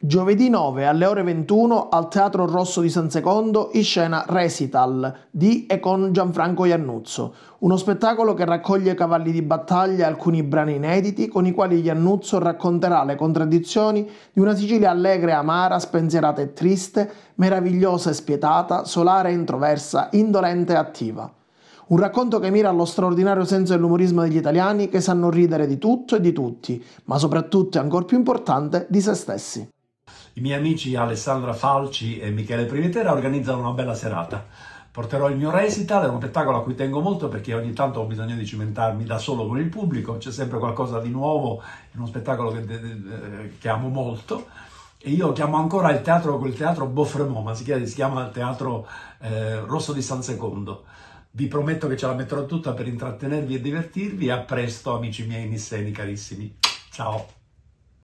Giovedì 9 alle ore 21 al Teatro Rosso di San Secondo in scena Recital di e con Gianfranco Iannuzzo, uno spettacolo che raccoglie cavalli di battaglia e alcuni brani inediti con i quali Iannuzzo racconterà le contraddizioni di una Sicilia allegra e amara, spensierata e triste, meravigliosa e spietata, solare e introversa, indolente e attiva. Un racconto che mira allo straordinario senso dell'umorismo degli italiani che sanno ridere di tutto e di tutti, ma soprattutto e ancor più importante di se stessi i miei amici Alessandra Falci e Michele Privetera organizzano una bella serata. Porterò il mio recital, è uno spettacolo a cui tengo molto perché ogni tanto ho bisogno di cimentarmi da solo con il pubblico, c'è sempre qualcosa di nuovo è uno spettacolo che, eh, che amo molto. E io chiamo ancora il teatro, quel teatro Boffremont, ma si chiama, si chiama il teatro eh, Rosso di San Secondo. Vi prometto che ce la metterò tutta per intrattenervi e divertirvi. A presto, amici miei nisseni carissimi. Ciao!